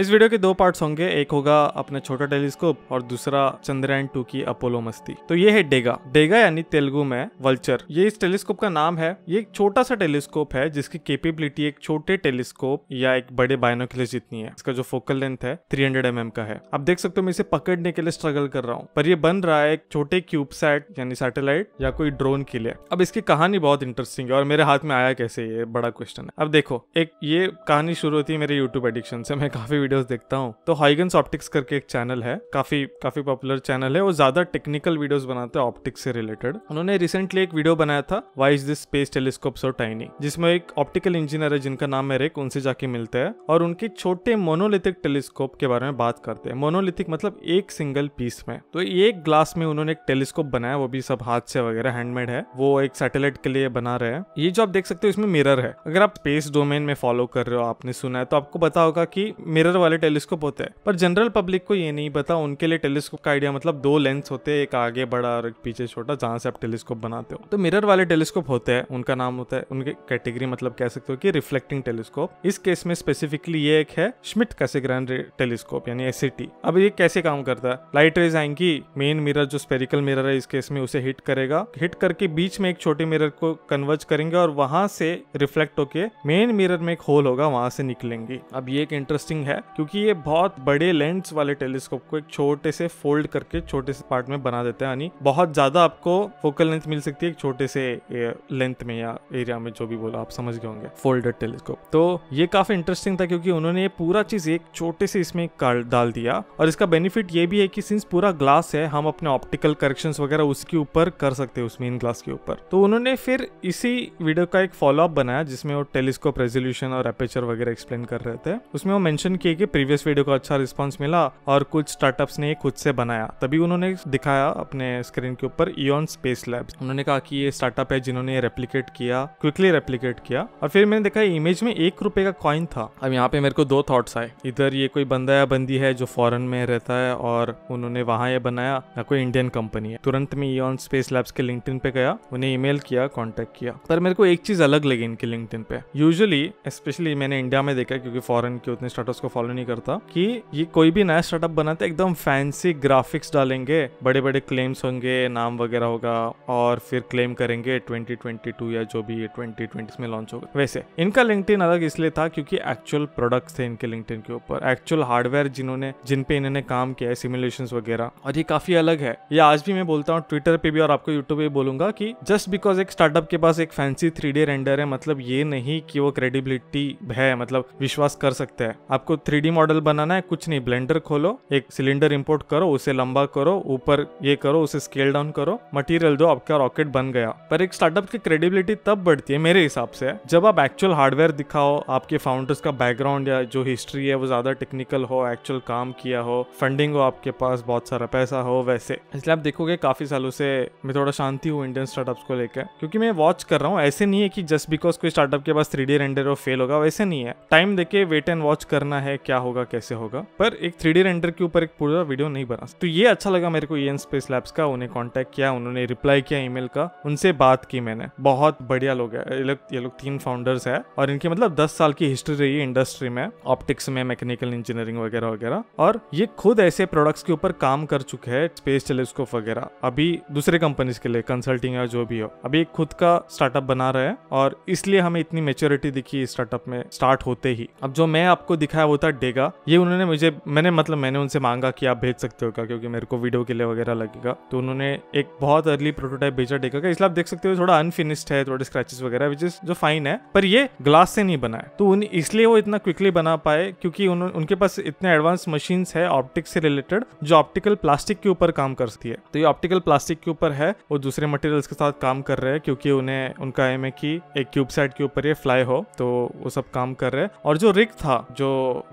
इस वीडियो के दो पार्ट्स होंगे एक होगा अपना छोटा टेलीस्कोप और दूसरा चंद्रयान टू की अपोलो मस्ती तो ये है डेगा डेगा यानी तेलुगु में वल्चर ये इस टेलीस्कोप का नाम है ये एक छोटा सा टेलीस्कोप है जिसकी केपेबिलिटी एक छोटे टेलीस्कोप या एक बड़े बायनोकिल जितनी है इसका जो फोकल लेंथ है थ्री हंड्रेड mm का है आप देख सकते हो मैं इसे पकड़ने के लिए स्ट्रगल कर रहा हूँ पर यह बन रहा है एक छोटे क्यूब यानी सैटेलाइट या कोई ड्रोन के लिए अब इसकी कहानी बहुत इंटरेस्टिंग है और मेरे हाथ में आया कैसे ये बड़ा क्वेश्चन है अब देखो एक ये कहानी शुरू होती है मेरे यूट्यूब एडिक्शन से मैं काफी वीडियोस देखता हूँ तो हाइगन्स ऑप्टिक्स करके एक चैनल है काफी काफी पॉपुलर चैनल है वो ज्यादा टेक्निकल वीडियोस बनाते हैं ऑप्टिक्स से रिलेटेड उन्होंने रिसेंटली एक वीडियो बनाया था why is this space telescope so tiny जिसमें एक ऑप्टिकल इंजीनियर है जिनका नाम है रेक उनसे जाके मिलते हैं और उनके छोटे मोनोलिथिक टेलीस्कोप के बारे में बात करते हैं मोनोलिथिक मतलब एक सिंगल पीस में तो एक ग्लास में उन्होंने एक टेलीस्कोप बनाया वो भी सब हाथ से वगैरह हैंडमेड है वो एक सैटेलाइट के लिए बना रहे हैं ये जो आप देख सकते हो इसमें मिरर है अगर आप स्पेस डोमेन में फॉलो कर रहे हो आपने सुना है तो आपको पता होगा कि मिरर वाले टेलीस्कोप होते हैं पर जनरल पब्लिक को ये नहीं पता उनके लिए टेलीस्कोप का आइडिया मतलब दो लेंस होते हैं एक आगे बड़ा और एक पीछे छोटा जहाँ से आप टेलीस्कोप बनाते हो तो मिरर वाले टेलीस्कोप होते हैं उनका नाम होता है उनके कैटेगरी मतलब कह सकते हो कि रिफ्लेक्टिंग टेलीस्कोप इस केस में स्पेसिफिकली ये एक है श्मिट कसेग्रान टेलीस्कोप यानी एस अब ये कैसे काम करता है लाइट रेज आएंगी मेन मिरर जो स्पेरिकल मिरर है इस केस में उसे हिट करेगा हिट करके बीच में एक छोटे मिरर को कन्वर्ज करेंगे और वहां से रिफ्लेक्ट होके मेन मिरर में एक होल होगा वहां से निकलेंगी अब ये एक इंटरेस्टिंग है क्योंकि ये बहुत बड़े लेंस वाले टेलीस्कोप को एक छोटे से फोल्ड करके छोटे से पार्ट में बना देते हैं यानी बहुत ज़्यादा आपको फोकल लेंथ मिल सकती है एक छोटे से लेंथ में या एरिया में जो भी बोला आप समझ गए होंगे फोल्डेड टेलीस्कोप तो ये काफ़ी इंटरेस्टिंग था क्योंकि उन्होंने ये पूरा चीज़ एक छोटे से इसमें डाल दिया और इसका बेनिफिट ये भी है कि सिंस पूरा ग्लास है हम अपने ऑप्टिकल करेक्शन वगैरह उसके ऊपर कर सकते हैं उस मेन ग्लास के ऊपर तो उन्होंने फिर इसी वीडियो का एक फॉलोअप बनाया जिसमें वो टेलीस्कोप रेजोल्यूशन और एपेचर वगैरह एक्सप्लेन कर रहे थे उसमें वो मैंशन किए कि प्रीवियस वीडियो को अच्छा रिस्पांस मिला और कुछ स्टार्टअप्स ने खुद से बनाया तभी उन्होंने दिखाया अपने स्क्रीन के ऊपर इन स्पेस लैब्स उन्होंने कहा कि ये स्टार्टअप है जिन्होंने रेप्लीकेट किया क्विकली रेप्लीकेट किया और फिर मैंने देखा इमेज में एक रुपए का कॉइन था अब यहाँ पे मेरे को दो थॉट्स आए इधर ये कोई बंदा या बंदी है जो फॉरन में रहता है और उन्होंने वहां ये बनाया या कोई इंडियन कंपनी है तुरंत में ईन स्पेस लैब्स के लिंक पे गया उन्हें ईमेल किया कॉन्टेक्ट किया पर मेरे को एक चीज अलग लगी इनके लिंक पे यूजली स्पेशली मैंने इंडिया में देखा क्योंकि फॉरन के उतने स्टार्टअप को फॉलो नहीं करता कि ये कोई भी नया स्टार्टअप बनाते एकदम फैंसी ग्राफिक्स डालेंगे बड़े बड़े क्लेम्स होंगे नाम वगैरह होगा और फिर क्लेम करेंगे 2022 या जो भी 2020 में लॉन्च होगा वैसे इनका लिंक्डइन अलग इसलिए था क्योंकि एक्चुअल प्रोडक्ट्स थे इनके लिंक्डइन के ऊपर एक्चुअल हार्डवेयर जिन्होंने जिन पे इन्होंने काम किया है सिमुलेशन वगैरह और ये काफी अलग है ये आज भी मैं बोलता हूँ ट्विटर पे भी और आपको यूट्यूब पे बोलूंगा कि जस्ट बिकॉज एक स्टार्टअप के पास एक फैंसी थ्री रेंडर है मतलब ये नहीं कि वो क्रेडिबिलिटी है मतलब विश्वास कर सकते हैं आपको थ्री मॉडल बनाना है कुछ नहीं ब्लेंडर खोलो एक सिलेंडर इम्पोर्ट करो उसे लंबा करो ऊपर ये करो उसे स्केल डाउन करो मटेरियल दो आपका रॉकेट बन गया पर एक स्टार्टअप की क्रेडिबिलिटी तब बढ़ती है मेरे हिसाब से जब आप एक्चुअल हार्डवेयर दिखाओ आपके फाउंडर्स का बैकग्राउंड या जो हिस्ट्री है वो ज्यादा टेक्निकल हो एक्चुअल काम किया हो फंडिंग हो आपके पास बहुत सारा पैसा हो वैसे इसलिए आप देखोगे काफी सालों से मैं थोड़ा शांति हूँ इंडियन स्टार्टअप्स को लेकर क्योंकि मैं वॉच कर रहा हूँ ऐसे नहीं है कि जस्ट बिकॉज कोई स्टार्टअप के पास थ्री डी रेंडर फेल होगा वैसे नहीं है टाइम देखे वेट एंड वॉच करना है क्या होगा कैसे होगा पर एक थ्री डी रेंडर के ऊपर एक पूरा वीडियो नहीं बना तो ये अच्छा लगा मेरे को ई एन स्पेस लैब्स का उन्हें कॉन्टेक्ट किया उन्होंने रिप्लाई किया ई का उनसे बात की मैंने बहुत बढ़िया लोग है ये लोग ये लोग तीन फाउंडर्स है और इनकी मतलब दस साल की हिस्ट्री रही इंडस्ट्री में ऑप्टिक्स में मैकेनिकल इंजीनियरिंग वगैरह वगैरह और ये खुद ऐसे प्रोडक्ट्स के ऊपर काम कर चुके हैं स्पेस टेलीस्कोप वगैरह अभी दूसरे कंपनीज के लिए कंसल्टिंग या जो भी हो अभी एक खुद का स्टार्टअप बना रहे हैं और इसलिए हमें इतनी मेच्योरिटी दिखी स्टार्टअप में स्टार्ट होते ही अब जो मैं आपको दिखाया वो था आठ डे का ये उन्होंने मुझे मैंने मतलब मैंने उनसे मांगा कि आप भेज सकते हो क्या क्योंकि मेरे को वीडियो के लिए वगैरह लगेगा तो उन्होंने एक बहुत अर्ली प्रोटोटाइप भेजा डेगा का इसलिए आप देख सकते हो थोड़ा अनफिनिश्ड है थोड़े स्क्रेचेस वगैरह विच इज जो फाइन है पर ये ग्लास से नहीं बना है तो उन इसलिए वो इतना क्विकली बना पाए क्योंकि उनके पास इतने एडवांस मशीन है ऑप्टिक्स से रिलेटेड जो ऑप्टिकल प्लास्टिक के ऊपर काम करती है तो ये ऑप्टिकल प्लास्टिक के ऊपर है वो दूसरे मटेरियल्स के साथ काम कर रहे हैं क्योंकि उन्हें उनका एम है कि एक क्यूब साइड के ऊपर ये फ्लाई हो तो वो सब काम कर रहे हैं और जो रिक था जो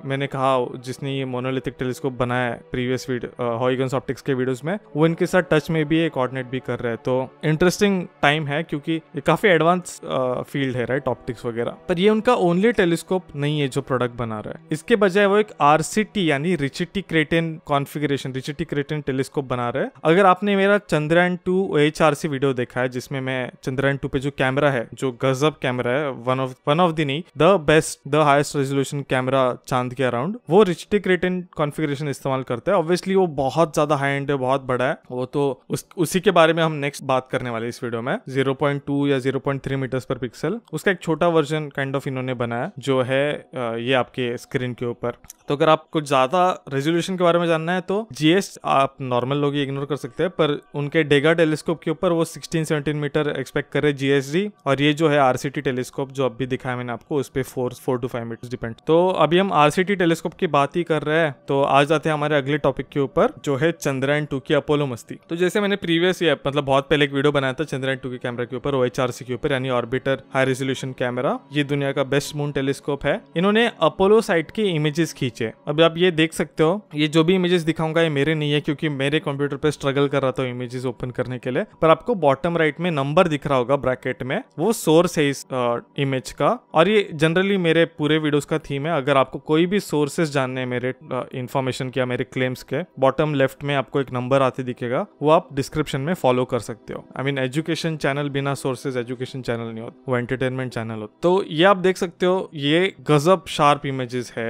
मैंने कहा जिसने ये मोनोलिथिक टेलीस्कोप बनाया है प्रीवियस हॉइगन्स ऑप्टिक्स के वीडियोस में वो इनके साथ टच में भी है कोऑर्डिनेट भी कर रहे हैं तो इंटरेस्टिंग टाइम है क्योंकि ये काफ़ी एडवांस फील्ड है राइट ऑप्टिक्स वगैरह पर ये उनका ओनली टेलीस्कोप नहीं है जो प्रोडक्ट बना रहा है इसके बजाय वो एक आर यानी रिचिटी क्रेटेन कॉन्फिगरेशन रिचिटी क्रेटेन टेलीस्कोप बना रहे हैं अगर आपने मेरा चंद्रयान टू एच वीडियो देखा है जिसमें मैं चंद्रयान टू पे जो कैमरा है जो गजब कैमरा है one of one of the नहीं the best the highest resolution camera चांद के अराउंड वो रिचटिक रिटर्न कॉन्फ़िगरेशन इस्तेमाल करता है ऑब्वियसली वो बहुत ज़्यादा हाई एंड है बहुत बड़ा है वो तो उस, उसी के बारे में हम नेक्स्ट बात करने वाले इस वीडियो में 0.2 या 0.3 मीटर्स पर पिक्सल उसका एक छोटा वर्जन काइंड ऑफ इन्होंने बनाया जो है ये आपके स्क्रीन के ऊपर तो अगर आप कुछ ज़्यादा रेजोल्यूशन के बारे में जानना है तो जीएस आप नॉर्मल लोग इग्नोर कर सकते हैं पर उनके डेगा टेलीस्कोप के ऊपर वो 16 17 मीटर एक्सपेक्ट कर रहे जीएसडी और ये जो है आरसीटी टेलीस्कोप जो अभी दिखाया मैंने आपको उस पर four four two five meter depend तो अभी हम आरसी आईआईटी टेलीस्कोप की बात ही कर रहे हैं तो आ जाते हैं हमारे अगले टॉपिक के ऊपर जो है चंद्रयान टू की अपोलो मस्ती तो जैसे मैंने प्रीवियस ये मतलब बहुत पहले एक वीडियो बनाया था चंद्रयान टू के कैमरा के ऊपर ओ एच के ऊपर यानी ऑर्बिटर हाई रेजोल्यूशन कैमरा ये दुनिया का बेस्ट मून टेलीस्कोप है इन्होंने अपोलो साइट के इमेजेस खींचे अब आप ये देख सकते हो ये जो भी इमेजेस दिखाऊंगा ये मेरे नहीं है क्योंकि मेरे कंप्यूटर पे स्ट्रगल कर रहा था इमेजेस ओपन करने के लिए पर आपको बॉटम राइट में नंबर दिख रहा होगा ब्रैकेट में वो सोर्स है इस इमेज का और ये जनरली मेरे पूरे वीडियोस का थीम है अगर आपको कोई भी भी सोर्सेज जानने हैं मेरे इन्फॉर्मेशन के या मेरे क्लेम्स के बॉटम लेफ्ट में आपको एक नंबर आते दिखेगा वो आप डिस्क्रिप्शन में फॉलो कर सकते हो आई मीन एजुकेशन चैनल बिना सोर्सेज एजुकेशन चैनल नहीं होता वो एंटरटेनमेंट चैनल हो तो ये आप देख सकते हो ये गजब शार्प इमेजेस है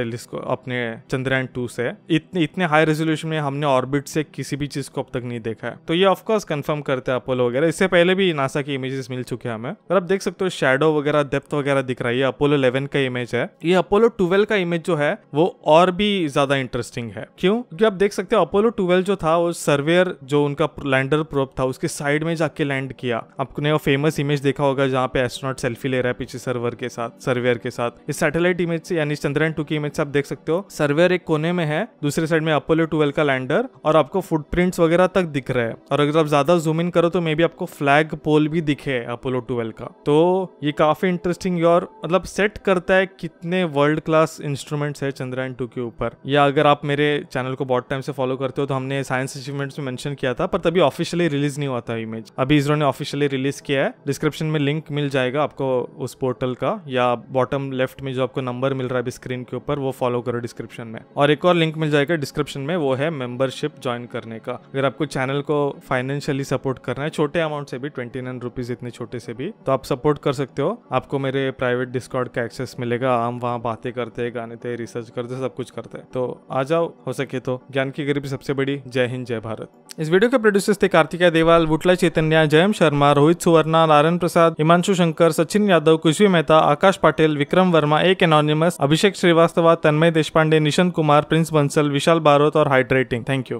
टेलीस्कोप अपने चंद्रयान टू से इतने इतने हाई रेजोल्यूशन में हमने ऑर्बिट से किसी भी चीज को अब तक नहीं देखा है तो ये ऑफकोर्स कंफर्म करते हैं अपोलो वगैरह इससे पहले भी नासा की इमेजेस मिल चुके हैं हमें और आप देख सकते हो शेडो वगैरह डेप्थ वगैरह दिख रहा है ये अपोलो इलेवन का इमेज है ये अपोलो ट्वेल्व का इमेज जो है वो और भी ज्यादा इंटरेस्टिंग है क्यों क्योंकि आप देख सकते हैं अपोलो ट्वेल्व जो था वो सर्वेयर जो उनका लैंडर प्रोप था उसके साइड में जाके लैंड किया आपने वो फेमस इमेज देखा होगा जहाँ पे एस्ट्रोनॉट सेल्फी ले रहा है पीछे सर्वर के साथ सर्वेयर के साथ इस सैटेलाइट इमेज से यानी चंद्रयान टू की इमेज से आप देख सकते हो सर्वेयर एक कोने में है दूसरे साइड में अपोलो ट्वेल्व का लैंडर और आपको फुटप्रिंट्स वगैरह तक दिख रहे हैं और अगर आप ज्यादा जूम इन करो तो मे बी आपको फ्लैग पोल भी दिखे अपोलो ट्वेल्व का तो ये काफी इंटरेस्टिंग और मतलब सेट करता है कितने वर्ल्ड क्लास इंस्ट्रूमेंट्स है चंद्रयान टू के ऊपर या अगर आप मेरे चैनल को बहुत टाइम से फॉलो करते हो तो हमने साइंस अचीवमेंट्स में मेंशन किया था पर तभी ऑफिशियली रिलीज नहीं हुआ था इमेज अभी इसरो ने ऑफिशियली रिलीज किया है डिस्क्रिप्शन में लिंक मिल जाएगा आपको उस पोर्टल का या बॉटम लेफ्ट में जो आपको नंबर मिल रहा है अभी स्क्रीन के ऊपर वो फॉलो करो डिस्क्रिप्शन में और एक और लिंक मिल जाएगा डिस्क्रिप्शन में वो है मेंबरशिप ज्वाइन करने का अगर आपको चैनल को फाइनेंशियली सपोर्ट करना है छोटे अमाउंट से भी ट्वेंटी नाइन रुपीज इतने छोटे से भी तो आप सपोर्ट कर सकते हो आपको मेरे प्राइवेट डिस्कॉर्ड का एक्सेस मिलेगा हम वहाँ बातें करते थे गाने थे रिसर्च करते सब कुछ करते तो आ जाओ हो सके तो ज्ञान की गरीबी सबसे बड़ी जय हिंद जय भारत इस वीडियो के प्रोड्यूसर्स थे कार्तिका देवाल बुटला चैतन्य जयम शर्मा रोहित सुवर्णा नारायण प्रसाद हिमांशु शंकर सचिन यादव कुशवी मेहता आकाश पाटिल विक्रम वर्मा एक एनोनिमस अभिषेक श्रीवास्तव तन्मय देशपांडे निशंत कुमार प्रिंस बंसल विशाल बारोत और हाइड्रेटिंग थैंक यू